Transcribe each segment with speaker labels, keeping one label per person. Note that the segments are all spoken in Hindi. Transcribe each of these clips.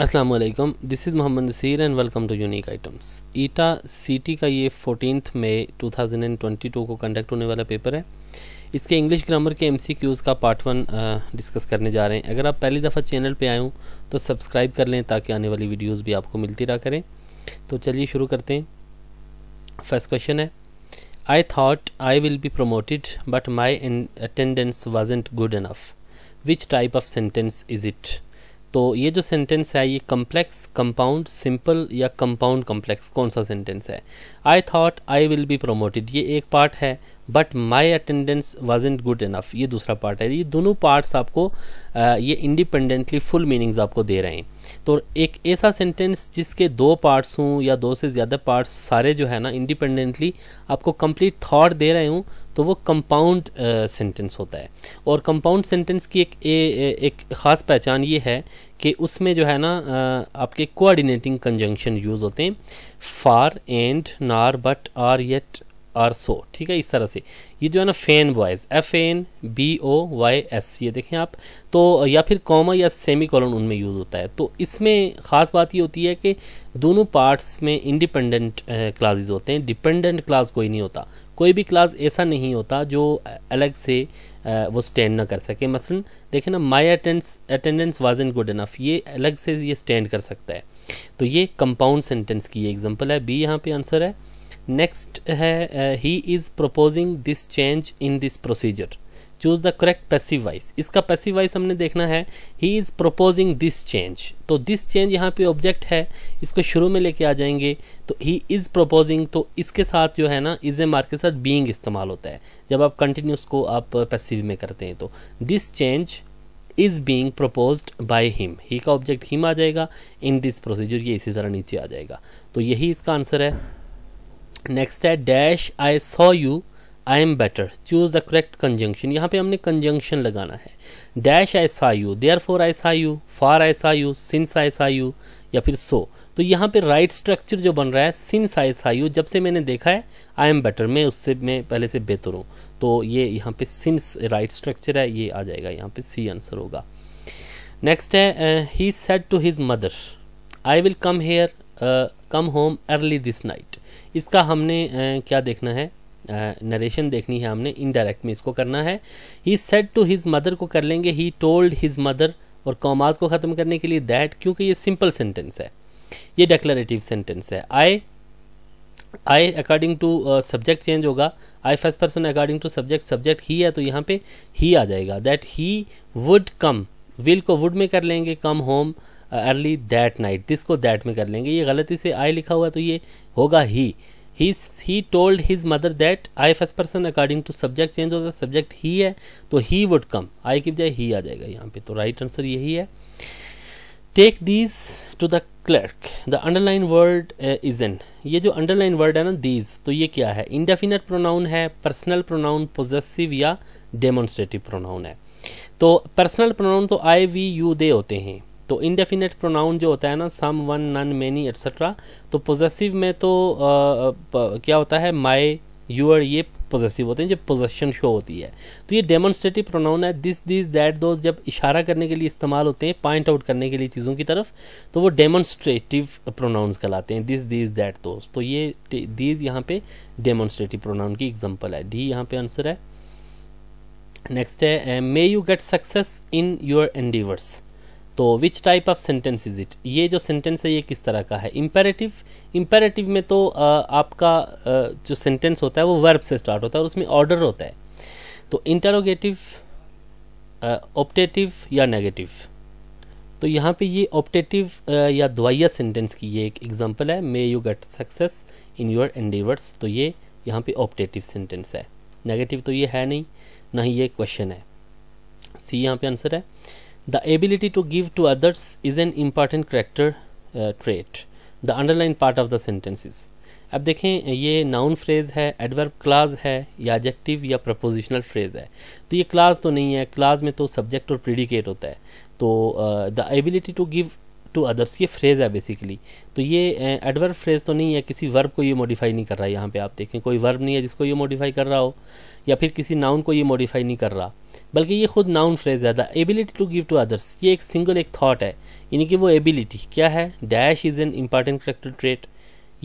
Speaker 1: Aslam this is Mohammad Naseer and welcome to unique items Etah city का ये फोर्टीन मई 2022 को कंडक्ट होने वाला पेपर है इसके इंग्लिश ग्रामर के एमसीक्यूज़ का पार्ट वन डिस्कस करने जा रहे हैं अगर आप पहली दफ़ा चैनल पे आए हों तो सब्सक्राइब कर लें ताकि आने वाली वीडियोस भी आपको मिलती रहा करें तो चलिए शुरू करते हैं फर्स्ट क्वेश्चन है I thought I will be promoted but my attendance was good enough which type of sentence is it तो ये जो सेंटेंस है ये कम्प्लेक्स कंपाउंड सिंपल या कंपाउंड कम्प्लेक्स कौन सा सेंटेंस है I thought I will be promoted ये एक पार्ट है but my attendance was in good enough ये दूसरा पार्ट है ये दोनों पार्ट्स आपको आ, ये इंडिपेंडेंटली फुल मीनिंग्स आपको दे रहे हैं तो एक ऐसा सेंटेंस जिसके दो पार्ट्स हों या दो से ज़्यादा पार्ट्स सारे जो है ना इंडिपेंडेंटली आपको कंप्लीट थॉट दे रहे हों तो वो कंपाउंड सेंटेंस होता है और कंपाउंड सेंटेंस की एक ए, ए, एक ख़ास पहचान ये है कि उसमें जो है ना आपके कोऑर्डिनेटिंग कंजंक्शन यूज़ होते हैं for and nor but or yet or so ठीक है इस तरह से ये जो है ना fan boys F N B O Y S ये देखें आप तो या फिर कॉमा या सेमी कॉलन उनमें यूज़ होता है तो इसमें ख़ास बात ये होती है कि दोनों पार्ट्स में इंडिपेंडेंट क्लासेज होते हैं डिपेंडेंट क्लास कोई नहीं होता कोई भी क्लास ऐसा नहीं होता जो अलग से आ, वो स्टैंड ना कर सके मसलन देखें ना my attendance attendance was in good enough ये अलग से ये स्टैंड कर सकता है तो ये कंपाउंड सेंटेंस की एग्जाम्पल है बी यहाँ पे आंसर है नेक्स्ट है he is proposing this change in this procedure choose the correct passive voice इसका पैसिव वाइस हमने देखना है he is proposing this change तो दिस चेंज यहाँ पे ऑब्जेक्ट है इसको शुरू में लेके आ जाएंगे तो ही इज प्रपोजिंग तो इसके साथ जो है ना इज ए मार्क के साथ बींग इस्तेमाल होता है जब आप कंटिन्यूस को आप पैसिव में करते हैं तो this change is being propose by him he का ऑब्जेक्ट हिम आ जाएगा इन दिस प्रोसीजर ये इसी तरह नीचे आ जाएगा तो यही इसका आंसर है नेक्स्ट है dash I saw you I am better choose the correct conjunction यहाँ पे हमने कंजंक्शन लगाना है डैश आई सा यू देयर फोर आई सा यू फार आई सा यू सिंस आई सा यू या फिर सो तो यहाँ पे राइट right स्ट्रक्चर जो बन रहा है सिंस आई सा यू जब से मैंने देखा है आई एम बेटर मैं उससे मैं पहले से बेहतर हूँ तो ये यहाँ पे सिंस राइट स्ट्रक्चर है ये आ जाएगा यहाँ पे सी आंसर होगा नेक्स्ट है he said to his mother I will come here come home early this night इसका हमने आ, क्या देखना है नरेशन uh, देखनी है हमने इनडायरेक्ट में इसको करना है he said to his mother को कर लेंगे ही टोल्ड हिज मदर और कॉमाज को ख़त्म करने के लिए दैट क्योंकि ये सिंपल सेंटेंस है ये डेक्लरेटिव सेंटेंस है I I according to subject change होगा I first person according to subject subject he है तो यहाँ पे ही आ जाएगा that he would come will को वुड में कर लेंगे come home early that night this को दैट में कर लेंगे ये गलती से आई लिखा हुआ तो ये होगा he he told his mother that I first person according to subject change होगा सब्जेक्ट ही है तो ही वुड कम आई की बजाय ही आ जाएगा यहाँ पे तो राइट आंसर यही है take these to the clerk the underline word is an ये जो अंडरलाइन वर्ड है ना दीज तो ये क्या है इनडेफिनेट प्रोनाउन है पर्सनल प्रोनाउन पोजेसिव या डेमोन्स्ट्रेटिव प्रोनाउन है तो पर्सनल प्रोनाउन तो आई वी यू दे होते हैं तो इनडेफिनेट प्रोनाउन जो होता है ना some one none many etcetera तो पोजेसिव में तो आ, क्या होता है माई यूअर ये पोजेसिव होते हैं जब पोजेशन शो होती है तो ये डेमोन्स्ट्रेटिव प्रोनाउन है दिस दिस दैट दोज जब इशारा करने के लिए इस्तेमाल होते हैं पॉइंट आउट करने के लिए चीज़ों की तरफ तो वो डेमोन्स्ट्रेटिव प्रोनाउंस कहलाते हैं दिस दिस दैट दोज तो ये दीज यहाँ पे डेमोन्स्ट्रेटिव प्रोनाउन की एग्जाम्पल है डी यहाँ पे आंसर है नेक्स्ट है may you get success in your endeavours तो which type of sentence is it ये जो सेंटेंस है ये किस तरह का है इम्पेरेटिव इम्पेरेटिव में तो आपका जो सेंटेंस होता है वो वर्ब से स्टार्ट होता है और उसमें ऑर्डर होता है तो इंटरोगेटिव ऑप्टेटिव या नेगेटिव तो यहाँ पे ये ऑप्टेटिव या द्वैया सेंटेंस की ये एक एग्जांपल है may you get success in your endeavours तो ये यहाँ पे ऑप्टेटिव सेंटेंस है नेगेटिव तो ये है नहीं ना ही ये क्वेश्चन है सी यहाँ पे आंसर है The ability to give to others is an important character uh, trait. The underlying part of the sentence अब देखें ये नाउन फ्रेज है एडवर्ब क्लाज है या एडजेक्टिव या प्रपोजिशनल फ्रेज है तो ये क्लाज तो नहीं है क्लाज में तो सब्जेक्ट और प्रिडिकेट होता है तो the ability to give to others ये फ्रेज़ है बेसिकली तो ये एडवर्ब uh, फ्रेज़ तो नहीं है किसी वर्ब को ये मॉडिफाई नहीं कर रहा है यहाँ पे आप देखें कोई वर्ब नहीं है जिसको ये मॉडिफाई कर रहा हो या फिर किसी नाउन को ये मॉडिफाई नहीं कर रहा बल्कि ये खुद नाउन फ्रेज है the ability to give to others ये एक सिंगल एक थॉट है यानी कि वो एबिलिटी क्या है dash is an important character trait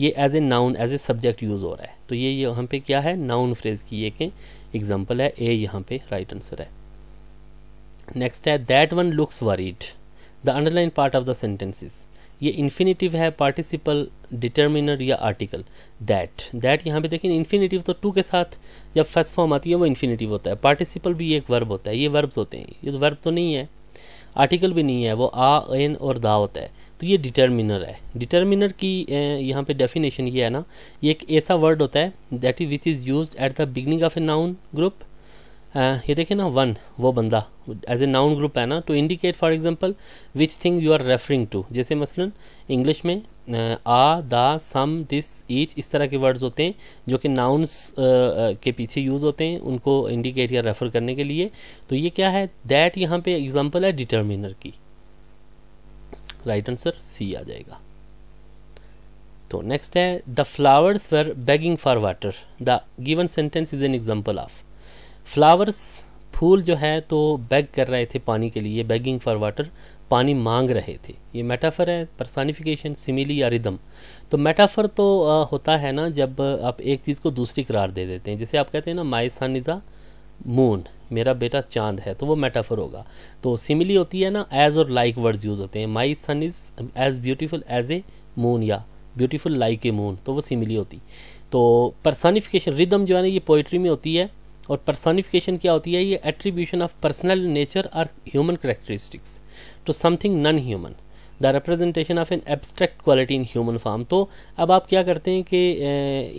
Speaker 1: ये as a noun as a subject use हो रहा है तो ये यहाँ पे क्या है नाउन फ्रेज की एक एग्जाम्पल है ए यहाँ पे राइट आंसर है नेक्स्ट है that one looks worried the underline part of the sentences ये इन्फिनेटिव है पार्टिसिपल डिटर्मिनर या आर्टिकल दैट दैट यहाँ पे देखिए इन्फिनेटिव तो टू के साथ जब फर्स्ट फॉर्म आती है वो इन्फिनेटिव होता है पार्टिसिपल भी एक वर्ब होता है ये वर्ब्स होते हैं ये तो वर्ब तो नहीं है आर्टिकल भी नहीं है वो आ एन और दा होता है तो ये डिटर्मिनर है डिटर्मिनर की यहाँ पे डेफिनेशन ये है ना ये एक ऐसा वर्ड होता है that is which is use at the beginning of a noun group ये देखे ना वन वो बंदा एज ए नाउन ग्रुप है ना to indicate for example which thing you are referring to जैसे मसलन इंग्लिश में आ दा सम दिस ईच इस तरह के वर्ड्स होते हैं जो कि नाउन्स के पीछे यूज़ होते हैं उनको इंडिकेट या रेफ़र करने के लिए तो ये क्या है दैट यहाँ पे एग्जाम्पल है डिटर्मिनर की राइट आंसर सी आ जाएगा तो नेक्स्ट है the flowers were begging for water the given sentence is an example of flowers फूल जो है तो बैग कर रहे थे पानी के लिए बैगिंग फॉर वाटर पानी मांग रहे थे ये मेटाफर है परसानिफिकेशन सिमिली या रिदम तो मेटाफर तो आ, होता है ना जब आप एक चीज़ को दूसरी करार दे देते हैं जैसे आप कहते हैं ना माई सन इज़ अ मून मेरा बेटा चांद है तो वो मेटाफर होगा तो सिमिली होती है ना एज और लाइक वर्ड्स यूज़ होते हैं my son is as beautiful as a moon या ब्यूटीफुल लाइक ए मून तो वो सिमिली होती तो परसानिफिकेशन रिदम जो है ना ये पोइट्री में होती है और पर्सोनिफिकेशन क्या होती है ये attribution of personal nature or human characteristics to something non human the representation of an abstract quality in human form तो अब आप क्या करते हैं कि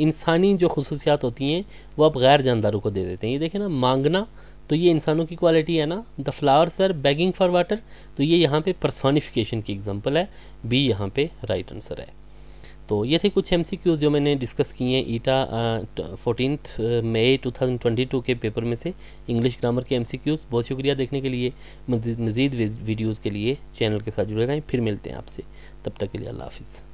Speaker 1: इंसानी जो खसूसियात होती हैं वो आप गैर जानदारों को दे देते हैं ये देखें ना मांगना तो ये इंसानों की क्वालिटी है ना the flowers were begging for water तो ये यहाँ पे पर्सोनिफिकेशन की एग्जांपल है बी यहाँ पे राइट आंसर है तो ये थे कुछ एम जो मैंने डिस्कस किए हैं ईटा फोर्टीनथ मई 2022 के पेपर में से इंग्लिश ग्रामर के एम बहुत शुक्रिया देखने के लिए मज़ीद वीडियोज़ के लिए चैनल के साथ जुड़े रहें फिर मिलते हैं आपसे तब तक के लिए अल्लाह हाफिज़